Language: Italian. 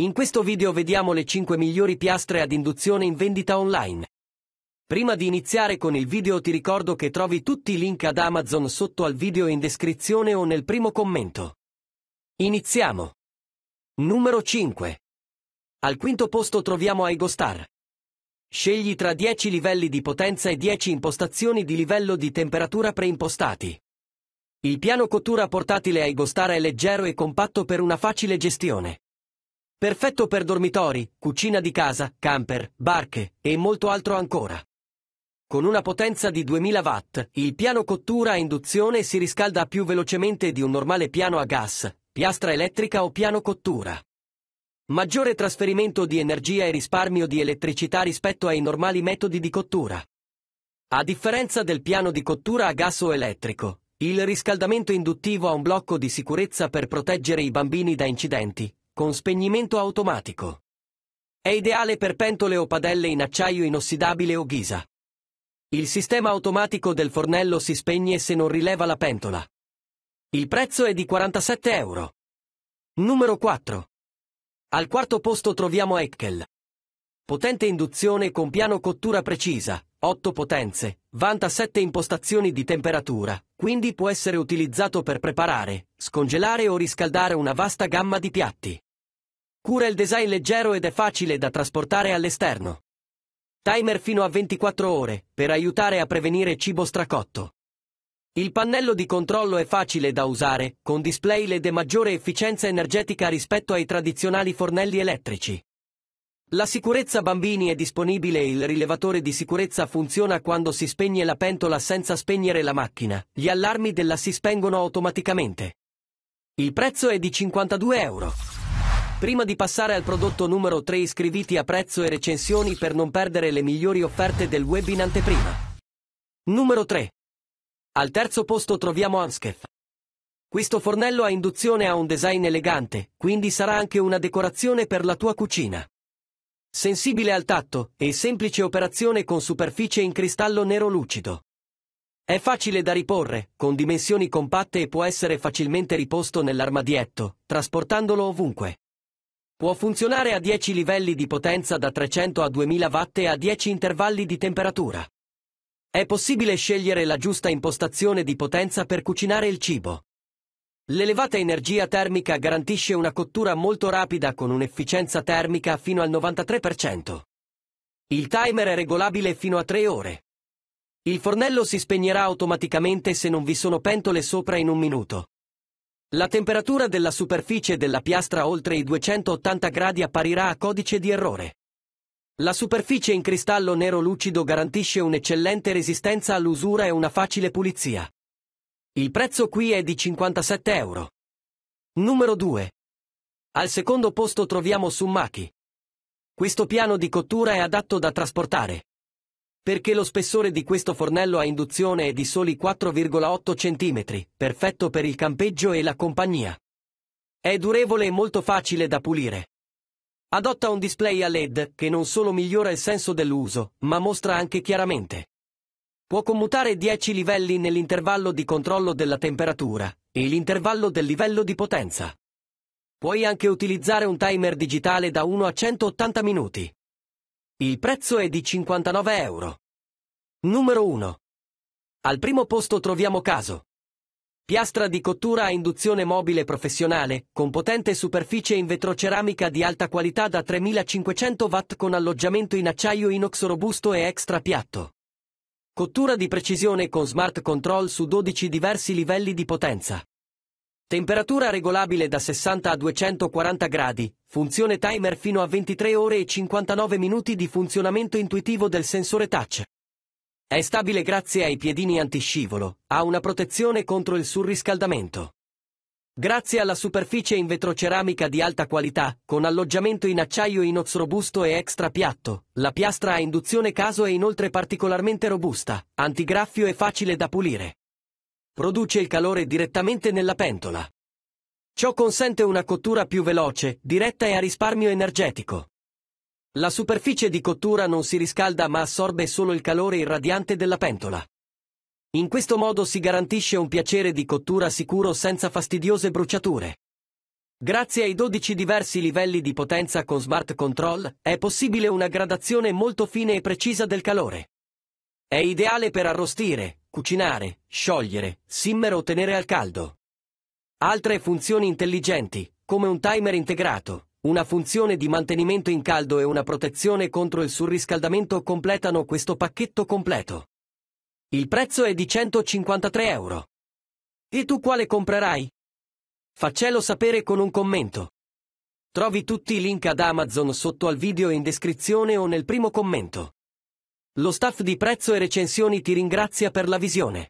In questo video vediamo le 5 migliori piastre ad induzione in vendita online. Prima di iniziare con il video ti ricordo che trovi tutti i link ad Amazon sotto al video in descrizione o nel primo commento. Iniziamo. Numero 5. Al quinto posto troviamo AegoStar. Scegli tra 10 livelli di potenza e 10 impostazioni di livello di temperatura preimpostati. Il piano cottura portatile AegoStar è leggero e compatto per una facile gestione. Perfetto per dormitori, cucina di casa, camper, barche e molto altro ancora. Con una potenza di 2000 watt, il piano cottura a induzione si riscalda più velocemente di un normale piano a gas, piastra elettrica o piano cottura. Maggiore trasferimento di energia e risparmio di elettricità rispetto ai normali metodi di cottura. A differenza del piano di cottura a gas o elettrico, il riscaldamento induttivo ha un blocco di sicurezza per proteggere i bambini da incidenti, con spegnimento automatico. È ideale per pentole o padelle in acciaio inossidabile o ghisa. Il sistema automatico del fornello si spegne se non rileva la pentola. Il prezzo è di 47 euro. Numero 4. Al quarto posto troviamo Eckel. Potente induzione con piano cottura precisa, 8 potenze, vanta 7 impostazioni di temperatura, quindi può essere utilizzato per preparare, scongelare o riscaldare una vasta gamma di piatti. Cura il design leggero ed è facile da trasportare all'esterno. Timer fino a 24 ore, per aiutare a prevenire cibo stracotto. Il pannello di controllo è facile da usare, con display LED e maggiore efficienza energetica rispetto ai tradizionali fornelli elettrici. La sicurezza bambini è disponibile e il rilevatore di sicurezza funziona quando si spegne la pentola senza spegnere la macchina, gli allarmi della si spengono automaticamente. Il prezzo è di 52 euro. Prima di passare al prodotto numero 3 iscriviti a prezzo e recensioni per non perdere le migliori offerte del web in anteprima. Numero 3. Al terzo posto troviamo Anskef. Questo fornello a induzione ha un design elegante, quindi sarà anche una decorazione per la tua cucina. Sensibile al tatto e semplice operazione con superficie in cristallo nero lucido. È facile da riporre, con dimensioni compatte e può essere facilmente riposto nell'armadietto, trasportandolo ovunque. Può funzionare a 10 livelli di potenza da 300 a 2000 watt e a 10 intervalli di temperatura. È possibile scegliere la giusta impostazione di potenza per cucinare il cibo. L'elevata energia termica garantisce una cottura molto rapida con un'efficienza termica fino al 93%. Il timer è regolabile fino a 3 ore. Il fornello si spegnerà automaticamente se non vi sono pentole sopra in un minuto. La temperatura della superficie della piastra oltre i 280 gradi apparirà a codice di errore. La superficie in cristallo nero lucido garantisce un'eccellente resistenza all'usura e una facile pulizia. Il prezzo qui è di 57 euro. Numero 2. Al secondo posto troviamo Sumaki. Questo piano di cottura è adatto da trasportare perché lo spessore di questo fornello a induzione è di soli 4,8 cm, perfetto per il campeggio e la compagnia. È durevole e molto facile da pulire. Adotta un display a LED che non solo migliora il senso dell'uso, ma mostra anche chiaramente. Può commutare 10 livelli nell'intervallo di controllo della temperatura e l'intervallo del livello di potenza. Puoi anche utilizzare un timer digitale da 1 a 180 minuti. Il prezzo è di 59 euro. Numero 1. Al primo posto troviamo caso. Piastra di cottura a induzione mobile professionale, con potente superficie in vetroceramica di alta qualità da 3500 watt con alloggiamento in acciaio inox robusto e extra piatto. Cottura di precisione con smart control su 12 diversi livelli di potenza. Temperatura regolabile da 60 a 240 gradi, funzione timer fino a 23 ore e 59 minuti di funzionamento intuitivo del sensore touch. È stabile grazie ai piedini antiscivolo, ha una protezione contro il surriscaldamento. Grazie alla superficie in vetroceramica di alta qualità, con alloggiamento in acciaio inox robusto e extra piatto, la piastra a induzione caso è inoltre particolarmente robusta, antigraffio e facile da pulire produce il calore direttamente nella pentola. Ciò consente una cottura più veloce, diretta e a risparmio energetico. La superficie di cottura non si riscalda ma assorbe solo il calore irradiante della pentola. In questo modo si garantisce un piacere di cottura sicuro senza fastidiose bruciature. Grazie ai 12 diversi livelli di potenza con Smart Control è possibile una gradazione molto fine e precisa del calore. È ideale per arrostire, cucinare, sciogliere, simmer o tenere al caldo. Altre funzioni intelligenti, come un timer integrato, una funzione di mantenimento in caldo e una protezione contro il surriscaldamento completano questo pacchetto completo. Il prezzo è di 153 euro. E tu quale comprerai? Faccelo sapere con un commento. Trovi tutti i link ad Amazon sotto al video in descrizione o nel primo commento. Lo staff di Prezzo e Recensioni ti ringrazia per la visione.